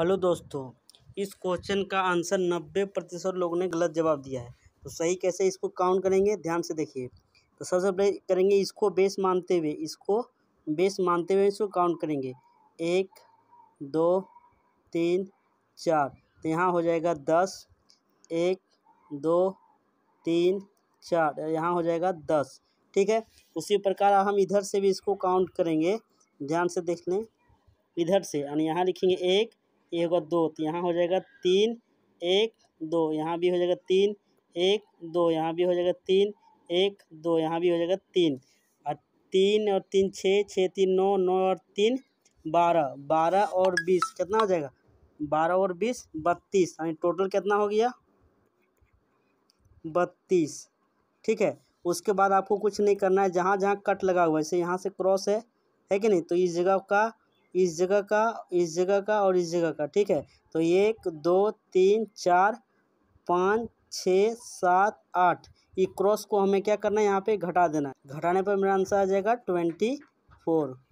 hello दोस्तों इस question का आंसर नब्बे प्रतिशत लोगों ने गलत जवाब दिया है तो सही कैसे इसको काउंट करेंगे ध्यान से देखिए तो सबसे पहले करेंगे इसको बेस मानते हुए इसको बेस मानते हुए इसको काउंट करेंगे एक दो तीन चार तो यहाँ हो जाएगा दस एक दो तीन चार यहाँ हो जाएगा दस ठीक है उसी प्रकार हम इधर से भी इसको काउंट करेंगे ध्यान से देख लें इधर से यानी यहाँ लिखेंगे एक ये होगा दो तो यहाँ हो जाएगा तीन एक दो यहाँ भी हो जाएगा तीन एक दो यहाँ भी हो जाएगा तीन एक दो यहाँ भी हो जाएगा तीन और तीन और तीन छः छः तीन नौ नौ और तीन बारह बारह और बीस कितना हो जाएगा बारह और बीस बत्तीस यानी टोटल कितना हो गया बत्तीस ठीक है उसके बाद आपको कुछ नहीं करना है जहाँ जहाँ कट लगा हुआ है जैसे यहाँ से क्रॉस है है कि नहीं तो इस जगह का इस जगह का इस जगह का और इस जगह का ठीक है तो एक दो तीन चार पाँच छः सात आठ ये क्रॉस को हमें क्या करना है यहाँ पे घटा देना है घटाने पर मेरा आंसर आ जाएगा ट्वेंटी फोर